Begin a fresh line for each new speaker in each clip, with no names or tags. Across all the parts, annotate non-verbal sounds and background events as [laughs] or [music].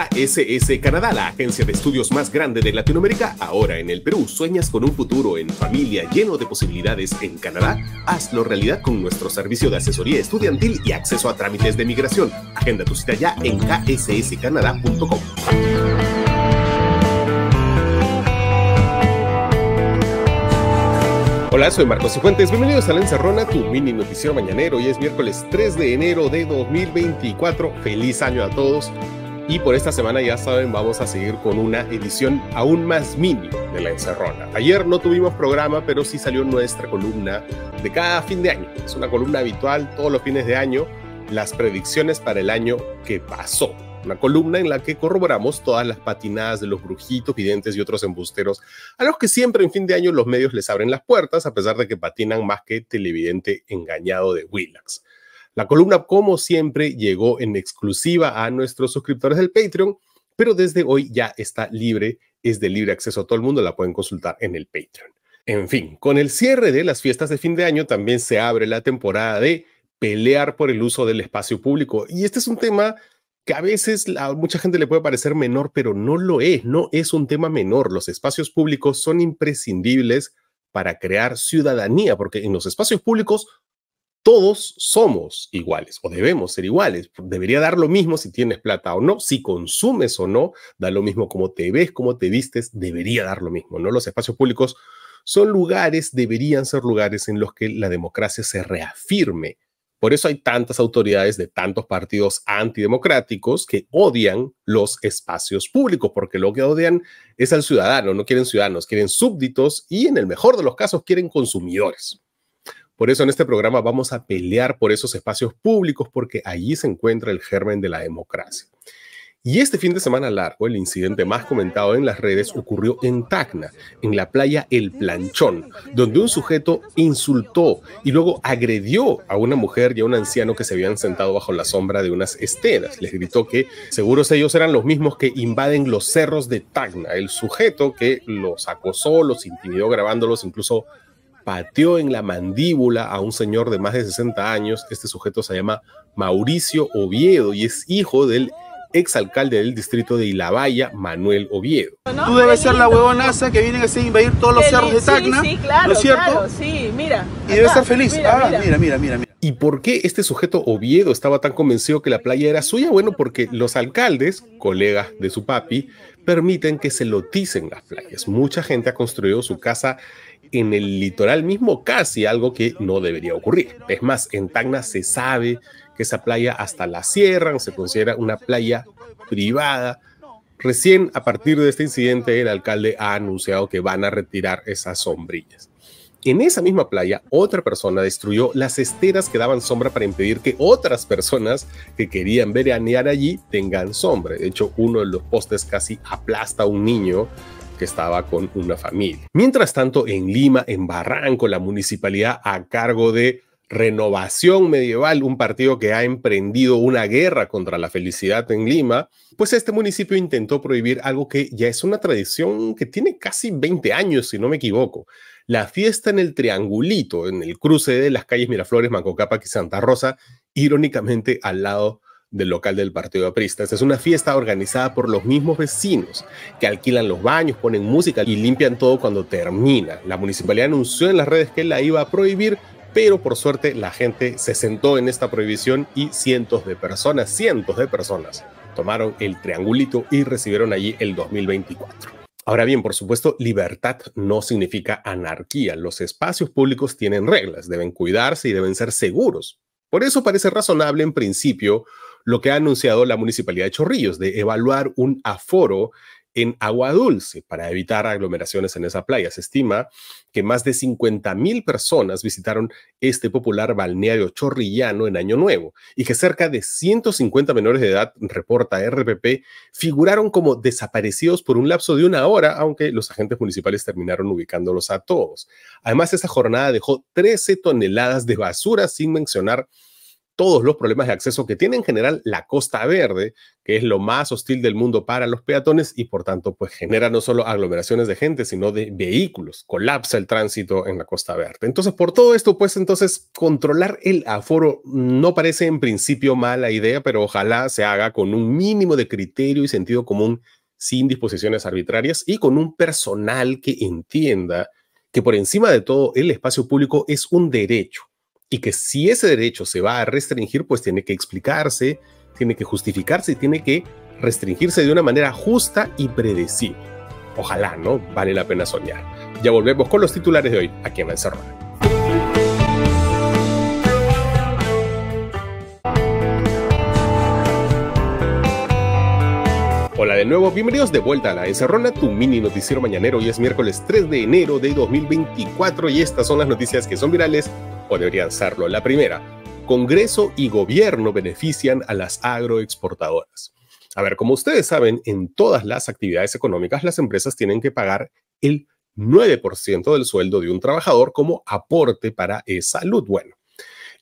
KSS Canadá, la agencia de estudios más grande de Latinoamérica, ahora en el Perú. ¿Sueñas con un futuro en familia lleno de posibilidades en Canadá? Hazlo realidad con nuestro servicio de asesoría estudiantil y acceso a trámites de migración. Agenda tu cita ya en ksscanadá.com. Hola, soy Marcos Cifuentes. Bienvenidos a La Encerrona, tu mini noticiero mañanero. Hoy es miércoles 3 de enero de 2024. Feliz año a todos. Y por esta semana, ya saben, vamos a seguir con una edición aún más mini de La Encerrona. Ayer no tuvimos programa, pero sí salió nuestra columna de cada fin de año. Es una columna habitual todos los fines de año, las predicciones para el año que pasó. Una columna en la que corroboramos todas las patinadas de los brujitos, videntes y otros embusteros, a los que siempre en fin de año los medios les abren las puertas, a pesar de que patinan más que televidente engañado de Willax. La columna, como siempre, llegó en exclusiva a nuestros suscriptores del Patreon, pero desde hoy ya está libre, es de libre acceso a todo el mundo, la pueden consultar en el Patreon. En fin, con el cierre de las fiestas de fin de año también se abre la temporada de pelear por el uso del espacio público. Y este es un tema que a veces a mucha gente le puede parecer menor, pero no lo es, no es un tema menor. Los espacios públicos son imprescindibles para crear ciudadanía, porque en los espacios públicos todos somos iguales o debemos ser iguales. Debería dar lo mismo si tienes plata o no, si consumes o no, da lo mismo cómo te ves, cómo te vistes, debería dar lo mismo, ¿no? Los espacios públicos son lugares, deberían ser lugares en los que la democracia se reafirme. Por eso hay tantas autoridades de tantos partidos antidemocráticos que odian los espacios públicos, porque lo que odian es al ciudadano, no quieren ciudadanos, quieren súbditos y en el mejor de los casos quieren consumidores. Por eso en este programa vamos a pelear por esos espacios públicos porque allí se encuentra el germen de la democracia. Y este fin de semana largo, el incidente más comentado en las redes ocurrió en Tacna, en la playa El Planchón, donde un sujeto insultó y luego agredió a una mujer y a un anciano que se habían sentado bajo la sombra de unas esteras. Les gritó que seguros ellos eran los mismos que invaden los cerros de Tacna. El sujeto que los acosó, los intimidó grabándolos, incluso pateó en la mandíbula a un señor de más de 60 años. Este sujeto se llama Mauricio Oviedo y es hijo del exalcalde del distrito de Ilabaya, Manuel Oviedo.
Tú debes ser la
huevonaza que viene a invadir todos los cerros de Tacna, sí, claro, es cierto?
sí, mira. Y debe estar feliz. ah, mira, mira,
mira. ¿Y por qué este sujeto Oviedo estaba tan convencido que la playa era suya? Bueno, porque los alcaldes, colegas de su papi, permiten que se loticen las playas. Mucha gente ha construido su casa en el litoral mismo casi algo que no debería ocurrir. Es más, en Tacna se sabe que esa playa hasta la cierran, se considera una playa privada. Recién a partir de este incidente el alcalde ha anunciado que van a retirar esas sombrillas. En esa misma playa, otra persona destruyó las esteras que daban sombra para impedir que otras personas que querían veranear allí tengan sombra. De hecho, uno de los postes casi aplasta a un niño que estaba con una familia. Mientras tanto, en Lima, en Barranco, la municipalidad a cargo de Renovación Medieval, un partido que ha emprendido una guerra contra la felicidad en Lima, pues este municipio intentó prohibir algo que ya es una tradición que tiene casi 20 años, si no me equivoco. La fiesta en el triangulito, en el cruce de las calles Miraflores, Mancocapa y Santa Rosa, irónicamente al lado del local del Partido Aprista. Es una fiesta organizada por los mismos vecinos que alquilan los baños, ponen música y limpian todo cuando termina. La municipalidad anunció en las redes que la iba a prohibir, pero por suerte la gente se sentó en esta prohibición y cientos de personas, cientos de personas tomaron el triangulito y recibieron allí el 2024. Ahora bien, por supuesto, libertad no significa anarquía. Los espacios públicos tienen reglas, deben cuidarse y deben ser seguros. Por eso parece razonable en principio lo que ha anunciado la Municipalidad de Chorrillos, de evaluar un aforo en agua dulce para evitar aglomeraciones en esa playa. Se estima que más de 50 mil personas visitaron este popular balneario chorrillano en Año Nuevo y que cerca de 150 menores de edad, reporta RPP, figuraron como desaparecidos por un lapso de una hora, aunque los agentes municipales terminaron ubicándolos a todos. Además, esa jornada dejó 13 toneladas de basura sin mencionar todos los problemas de acceso que tiene en general la Costa Verde, que es lo más hostil del mundo para los peatones y por tanto pues genera no solo aglomeraciones de gente, sino de vehículos, colapsa el tránsito en la Costa Verde. Entonces, por todo esto pues entonces controlar el aforo no parece en principio mala idea, pero ojalá se haga con un mínimo de criterio y sentido común sin disposiciones arbitrarias y con un personal que entienda que por encima de todo el espacio público es un derecho y que si ese derecho se va a restringir, pues tiene que explicarse, tiene que justificarse y tiene que restringirse de una manera justa y predecible. Ojalá, ¿no? Vale la pena soñar. Ya volvemos con los titulares de hoy aquí en La Encerrona. Hola de nuevo, bienvenidos de vuelta a La Encerrona, tu mini noticiero mañanero. Hoy es miércoles 3 de enero de 2024 y estas son las noticias que son virales deberían serlo. La primera, Congreso y gobierno benefician a las agroexportadoras. A ver, como ustedes saben, en todas las actividades económicas las empresas tienen que pagar el 9% del sueldo de un trabajador como aporte para salud. Bueno,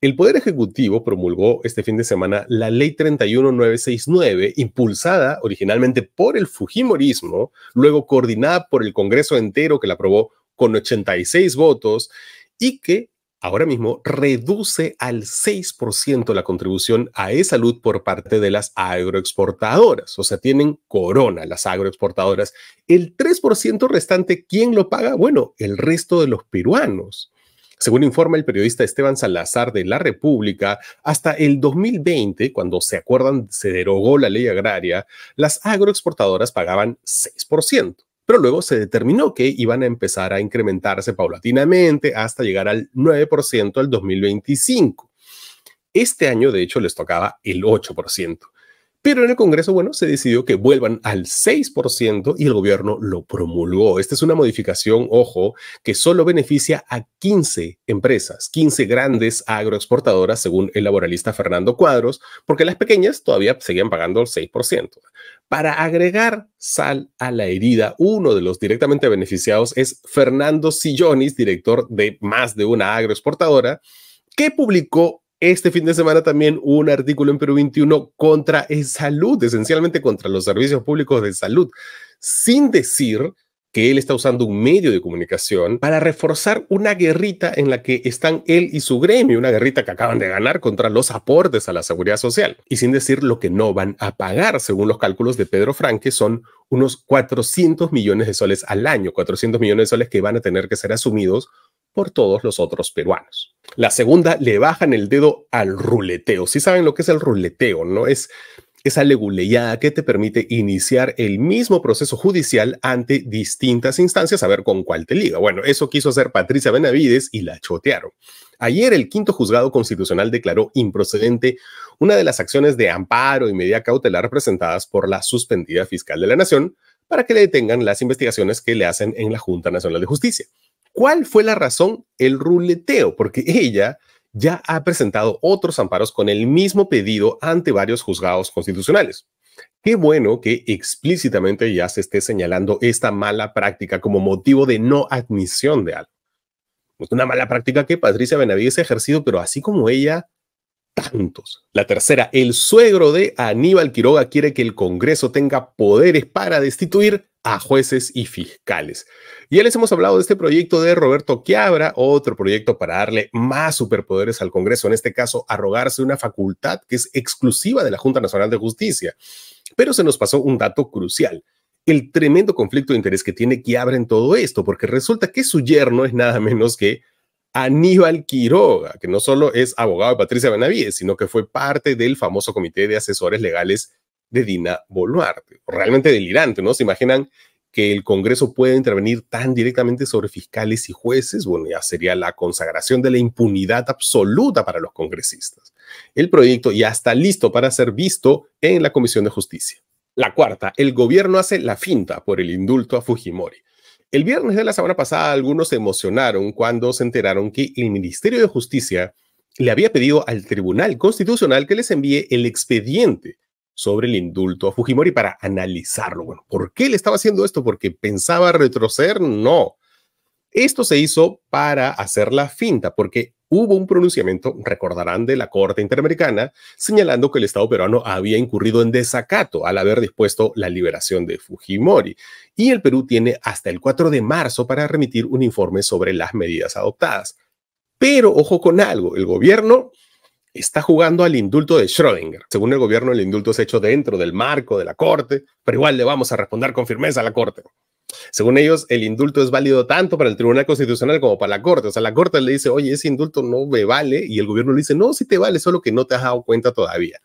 el Poder Ejecutivo promulgó este fin de semana la Ley 31969, impulsada originalmente por el Fujimorismo, luego coordinada por el Congreso entero que la aprobó con 86 votos y que ahora mismo reduce al 6% la contribución a e-salud por parte de las agroexportadoras, o sea, tienen corona las agroexportadoras. El 3% restante, ¿quién lo paga? Bueno, el resto de los peruanos. Según informa el periodista Esteban Salazar de La República, hasta el 2020, cuando se acuerdan, se derogó la ley agraria, las agroexportadoras pagaban 6% pero luego se determinó que iban a empezar a incrementarse paulatinamente hasta llegar al 9% al 2025. Este año, de hecho, les tocaba el 8%. Pero en el Congreso, bueno, se decidió que vuelvan al 6% y el gobierno lo promulgó. Esta es una modificación, ojo, que solo beneficia a 15 empresas, 15 grandes agroexportadoras, según el laboralista Fernando Cuadros, porque las pequeñas todavía seguían pagando el 6%. Para agregar sal a la herida, uno de los directamente beneficiados es Fernando Sillonis, director de más de una agroexportadora, que publicó este fin de semana también un artículo en Perú 21 contra el salud, esencialmente contra los servicios públicos de salud, sin decir que él está usando un medio de comunicación para reforzar una guerrita en la que están él y su gremio, una guerrita que acaban de ganar contra los aportes a la seguridad social, y sin decir lo que no van a pagar, según los cálculos de Pedro Franque, son unos 400 millones de soles al año, 400 millones de soles que van a tener que ser asumidos por todos los otros peruanos. La segunda, le bajan el dedo al ruleteo. Si saben lo que es el ruleteo, ¿no? Es esa leguleada que te permite iniciar el mismo proceso judicial ante distintas instancias, a ver con cuál te liga. Bueno, eso quiso hacer Patricia Benavides y la chotearon. Ayer el quinto juzgado constitucional declaró improcedente una de las acciones de amparo y media cautelar presentadas por la suspendida fiscal de la Nación para que le detengan las investigaciones que le hacen en la Junta Nacional de Justicia. ¿Cuál fue la razón? El ruleteo, porque [laughs] ella ya ha presentado otros amparos con el mismo pedido ante varios juzgados constitucionales. Qué bueno que explícitamente ya se esté señalando esta mala práctica como motivo de no admisión de algo. Es pues una mala práctica que Patricia Benavides ha ejercido, pero así como ella, tantos. La tercera, el suegro de Aníbal Quiroga quiere que el Congreso tenga poderes para destituir a jueces y fiscales. Ya les hemos hablado de este proyecto de Roberto Quiabra, otro proyecto para darle más superpoderes al Congreso, en este caso arrogarse una facultad que es exclusiva de la Junta Nacional de Justicia. Pero se nos pasó un dato crucial el tremendo conflicto de interés que tiene Quiabra en todo esto, porque resulta que su yerno es nada menos que Aníbal Quiroga, que no solo es abogado de Patricia Benavides, sino que fue parte del famoso comité de asesores legales de Dina Boluarte. Realmente delirante, ¿no? ¿Se imaginan que el Congreso pueda intervenir tan directamente sobre fiscales y jueces? Bueno, ya sería la consagración de la impunidad absoluta para los congresistas. El proyecto ya está listo para ser visto en la Comisión de Justicia. La cuarta, el gobierno hace la finta por el indulto a Fujimori. El viernes de la semana pasada algunos se emocionaron cuando se enteraron que el Ministerio de Justicia le había pedido al Tribunal Constitucional que les envíe el expediente sobre el indulto a Fujimori para analizarlo. Bueno, ¿por qué le estaba haciendo esto? ¿Porque pensaba retroceder? No. Esto se hizo para hacer la finta, porque hubo un pronunciamiento, recordarán, de la Corte Interamericana, señalando que el Estado peruano había incurrido en desacato al haber dispuesto la liberación de Fujimori. Y el Perú tiene hasta el 4 de marzo para remitir un informe sobre las medidas adoptadas. Pero ojo con algo, el gobierno está jugando al indulto de Schrödinger. Según el gobierno, el indulto es hecho dentro del marco de la Corte, pero igual le vamos a responder con firmeza a la Corte. Según ellos, el indulto es válido tanto para el Tribunal Constitucional como para la Corte. O sea, la Corte le dice, oye, ese indulto no me vale, y el gobierno le dice, no, sí te vale, solo que no te has dado cuenta todavía.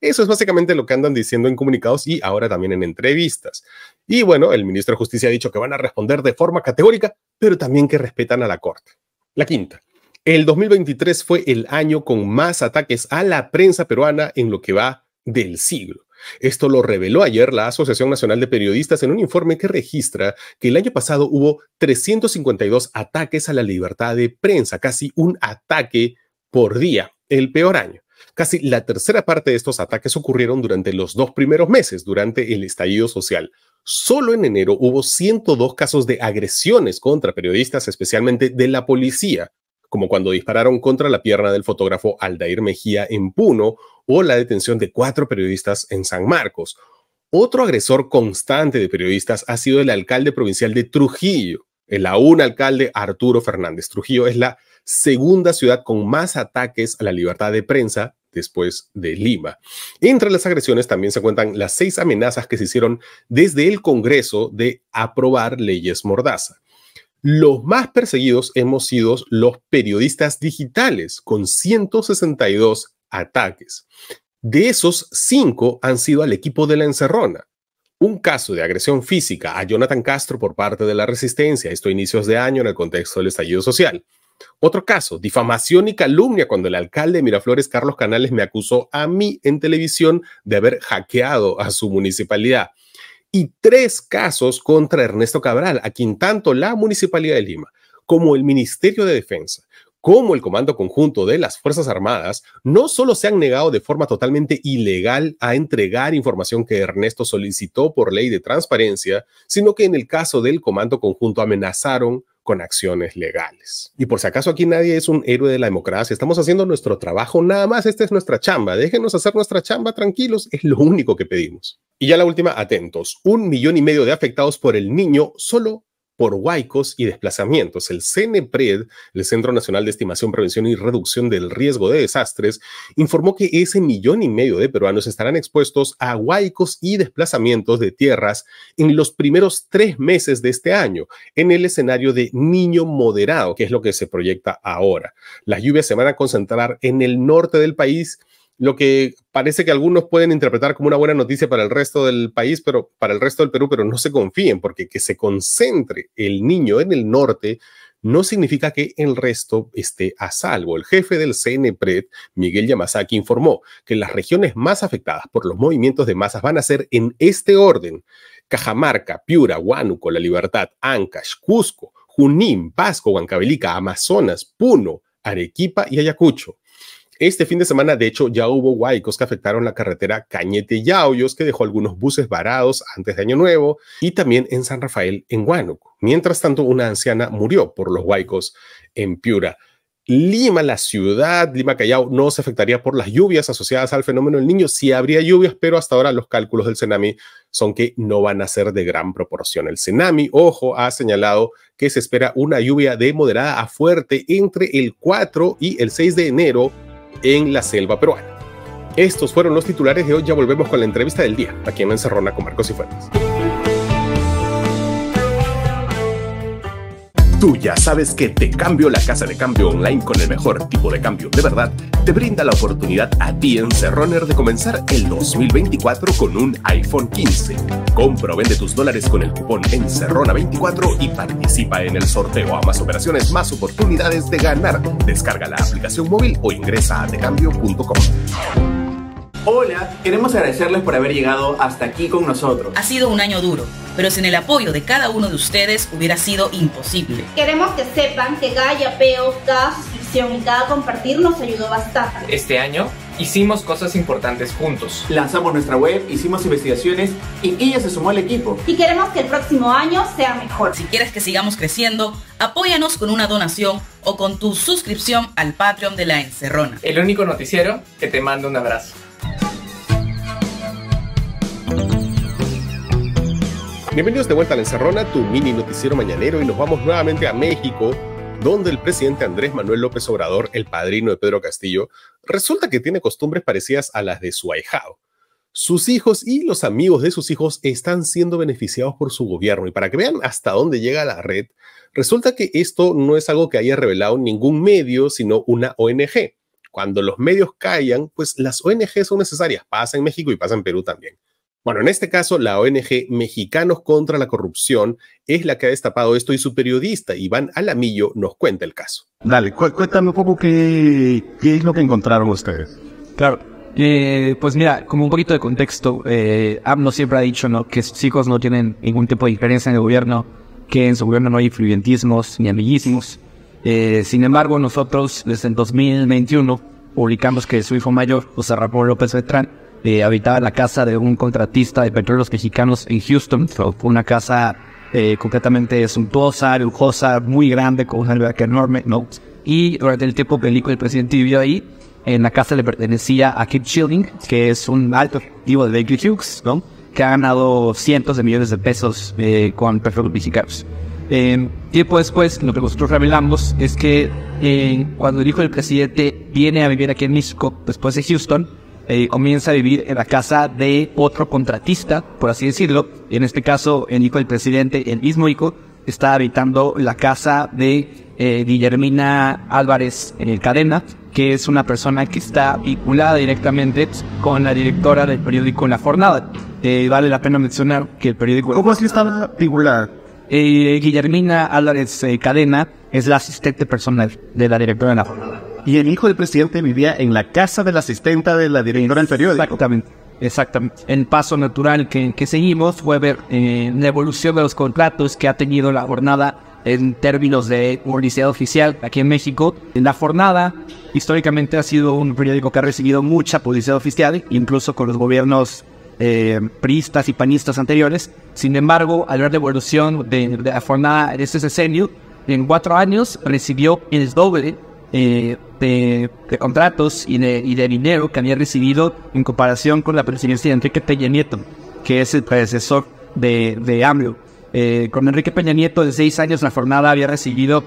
Eso es básicamente lo que andan diciendo en comunicados y ahora también en entrevistas. Y bueno, el ministro de Justicia ha dicho que van a responder de forma categórica, pero también que respetan a la Corte. La quinta. El 2023 fue el año con más ataques a la prensa peruana en lo que va del siglo. Esto lo reveló ayer la Asociación Nacional de Periodistas en un informe que registra que el año pasado hubo 352 ataques a la libertad de prensa, casi un ataque por día, el peor año. Casi la tercera parte de estos ataques ocurrieron durante los dos primeros meses, durante el estallido social. Solo en enero hubo 102 casos de agresiones contra periodistas, especialmente de la policía como cuando dispararon contra la pierna del fotógrafo Aldair Mejía en Puno o la detención de cuatro periodistas en San Marcos. Otro agresor constante de periodistas ha sido el alcalde provincial de Trujillo, el aún alcalde Arturo Fernández. Trujillo es la segunda ciudad con más ataques a la libertad de prensa después de Lima. Entre las agresiones también se cuentan las seis amenazas que se hicieron desde el Congreso de aprobar leyes mordaza. Los más perseguidos hemos sido los periodistas digitales, con 162 ataques. De esos, cinco han sido al equipo de la encerrona. Un caso de agresión física a Jonathan Castro por parte de la resistencia, esto a inicios de año en el contexto del estallido social. Otro caso, difamación y calumnia cuando el alcalde de Miraflores, Carlos Canales, me acusó a mí en televisión de haber hackeado a su municipalidad y tres casos contra Ernesto Cabral, a quien tanto la Municipalidad de Lima como el Ministerio de Defensa, como el Comando Conjunto de las Fuerzas Armadas, no solo se han negado de forma totalmente ilegal a entregar información que Ernesto solicitó por ley de transparencia, sino que en el caso del Comando Conjunto amenazaron con acciones legales. Y por si acaso aquí nadie es un héroe de la democracia, estamos haciendo nuestro trabajo nada más, esta es nuestra chamba, déjenos hacer nuestra chamba tranquilos, es lo único que pedimos. Y ya la última, atentos, un millón y medio de afectados por el niño solo por huaicos y desplazamientos. El CENEPRED, el Centro Nacional de Estimación, Prevención y Reducción del Riesgo de Desastres, informó que ese millón y medio de peruanos estarán expuestos a huaicos y desplazamientos de tierras en los primeros tres meses de este año, en el escenario de niño moderado, que es lo que se proyecta ahora. Las lluvias se van a concentrar en el norte del país lo que parece que algunos pueden interpretar como una buena noticia para el resto del país, pero para el resto del Perú, pero no se confíen, porque que se concentre el niño en el norte no significa que el resto esté a salvo. El jefe del CNPRED, Miguel Yamazaki, informó que las regiones más afectadas por los movimientos de masas van a ser en este orden. Cajamarca, Piura, Huánuco, La Libertad, Ancash, Cusco, Junín, Pasco, Huancavelica, Amazonas, Puno, Arequipa y Ayacucho. Este fin de semana, de hecho, ya hubo huaicos que afectaron la carretera Cañete yaoyos que dejó algunos buses varados antes de Año Nuevo, y también en San Rafael, en Huánuco. Mientras tanto, una anciana murió por los huaicos en Piura. Lima, la ciudad, Lima Callao, no se afectaría por las lluvias asociadas al fenómeno del niño. Sí habría lluvias, pero hasta ahora los cálculos del tsunami son que no van a ser de gran proporción. El tsunami, ojo, ha señalado que se espera una lluvia de moderada a fuerte entre el 4 y el 6 de enero en la selva peruana. Estos fueron los titulares de hoy. Ya volvemos con la entrevista del día, aquí en Encerrona con Marcos y Fuentes. Tú ya sabes que Te Cambio, la casa de cambio online con el mejor tipo de cambio de verdad, te brinda la oportunidad a ti en Cerroner de comenzar el 2024 con un iPhone 15. Compra o vende tus dólares con el cupón Encerrona24 y participa en el sorteo a más operaciones, más oportunidades de ganar. Descarga la aplicación móvil o ingresa a
tecambio.com. Hola, queremos agradecerles por haber llegado hasta aquí con nosotros. Ha sido un año duro, pero sin el apoyo de cada uno de ustedes hubiera sido imposible. Queremos que sepan que cada yapeo, cada suscripción y cada compartir nos ayudó bastante. Este año hicimos cosas importantes juntos. Lanzamos nuestra web, hicimos investigaciones y ella se sumó al equipo. Y queremos que el próximo año sea mejor. Si quieres que sigamos creciendo, apóyanos con una donación o con tu suscripción al Patreon de la Encerrona. El único noticiero que te manda un abrazo.
Bienvenidos de vuelta a La Encerrona, tu mini noticiero mañanero, y nos vamos nuevamente a México, donde el presidente Andrés Manuel López Obrador, el padrino de Pedro Castillo, resulta que tiene costumbres parecidas a las de su ahijado. Sus hijos y los amigos de sus hijos están siendo beneficiados por su gobierno. Y para que vean hasta dónde llega la red, resulta que esto no es algo que haya revelado ningún medio, sino una ONG. Cuando los medios callan, pues las ONG son necesarias. Pasa en México y pasa en Perú también. Bueno, en este caso, la ONG Mexicanos contra la Corrupción es la que ha destapado esto y su periodista, Iván Alamillo, nos cuenta el caso. Dale, cuéntame un poco qué, es lo que encontraron ustedes.
Claro. Eh, pues mira, como un poquito de contexto, eh, siempre ha dicho ¿no? que sus hijos no tienen ningún tipo de experiencia en el gobierno, que en su gobierno no hay influyentismos ni amiguismos. Eh, sin embargo, nosotros desde el 2021 publicamos que su hijo mayor, José Ramón López Betrán eh, habitaba la casa de un contratista de petróleos mexicanos en Houston, Fue una casa eh, completamente suntuosa, lujosa, muy grande, con una alberca enorme, ¿no? Y durante el tiempo película el presidente vivió ahí, en la casa le pertenecía a Kip Chilling, que es un alto ejecutivo de Baker Hughes, ¿no? Que ha ganado cientos de millones de pesos eh, con Petróleos mexicanos. Eh, tiempo después, lo que nosotros revelamos es que eh, cuando cuando hijo del presidente viene a vivir aquí en México, después de Houston, eh, comienza a vivir en la casa de otro contratista, por así decirlo. En este caso, el hijo del presidente, el mismo hijo, está habitando la casa de eh, Guillermina Álvarez Cadena, que es una persona que está vinculada directamente con la directora del periódico La Jornada. Eh, vale la pena mencionar que el periódico... ¿Cómo así estaba vinculada? Guillermina Álvarez Cadena es la asistente personal de la directora de La Jornada y el hijo del presidente vivía en la casa de la asistenta de la directora del periódico. Exactamente. Exactamente. El paso natural que, que seguimos fue ver eh, la evolución de los contratos que ha tenido la jornada en términos de publicidad oficial aquí en México. La jornada históricamente ha sido un periódico que ha recibido mucha publicidad oficial, incluso con los gobiernos eh, priistas y panistas anteriores. Sin embargo, al ver la evolución de, la jornada de este sexenio, en cuatro años recibió el doble eh, de, contratos y de, y de, dinero que había recibido en comparación con la presidencia de Enrique Peña Nieto, que es el predecesor de, de AMLO. Eh, con Enrique Peña Nieto, de seis años, la jornada había recibido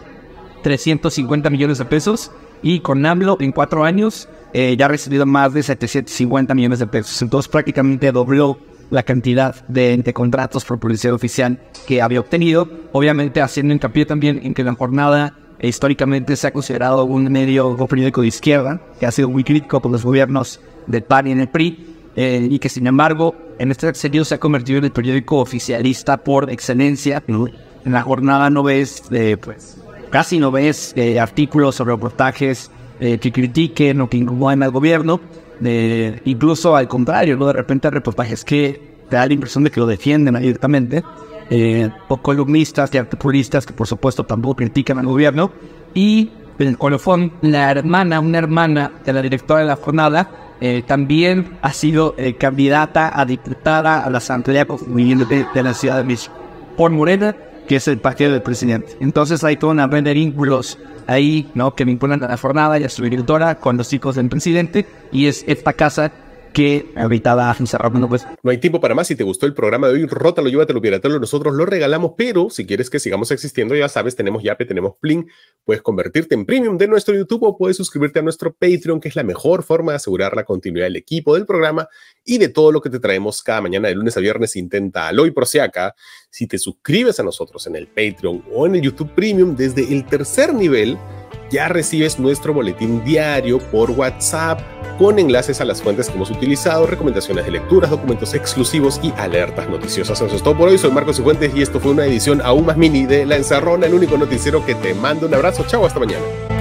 350 millones de pesos y con AMLO, en cuatro años, eh, ya ha recibido más de 750 millones de pesos. Entonces, prácticamente dobló la cantidad de, contratos por publicidad oficial que había obtenido, obviamente haciendo hincapié también en que la jornada e históricamente se ha considerado un medio, periódico de izquierda, que ha sido muy crítico por los gobiernos del PAN y en el PRI, eh, y que sin embargo en este sentido se ha convertido en el periódico oficialista por excelencia. En la jornada no ves, eh, pues, casi no ves eh, artículos o reportajes que critiquen o que incluyan al gobierno. incluso al contrario, de repente reportajes que te da la impresión de que lo defienden directamente eh, columnistas y articulistas que por supuesto tampoco critican al gobierno. Y el colofón, la hermana, una hermana de la directora de la jornada, eh, también ha sido eh, candidata a diputada a la Asamblea Constituyente de la Ciudad de México por Morena, que es el partido del presidente. Entonces hay toda una red de vínculos ahí, ¿no? Que vinculan a la jornada y a su directora con los hijos del presidente y es esta casa que pues.
No hay tiempo para más. Si te gustó el programa de hoy, rótalo, llévatelo, piratelo. Nosotros lo regalamos, pero si quieres que sigamos existiendo, ya sabes, tenemos Yape, tenemos Plin. Puedes convertirte en premium de nuestro YouTube o puedes suscribirte a nuestro Patreon, que es la mejor forma de asegurar la continuidad del equipo, del programa y de todo lo que te traemos cada mañana de lunes a viernes. Intenta si acá, Si te suscribes a nosotros en el Patreon o en el YouTube Premium desde el tercer nivel, ya recibes nuestro boletín diario por WhatsApp con enlaces a las fuentes que hemos utilizado, recomendaciones de lecturas, documentos exclusivos y alertas noticiosas. Eso es todo por hoy. Soy Marcos Cifuentes y esto fue una edición aún más mini de La Enzarrona, el único noticiero que te manda un abrazo. Chao, hasta mañana.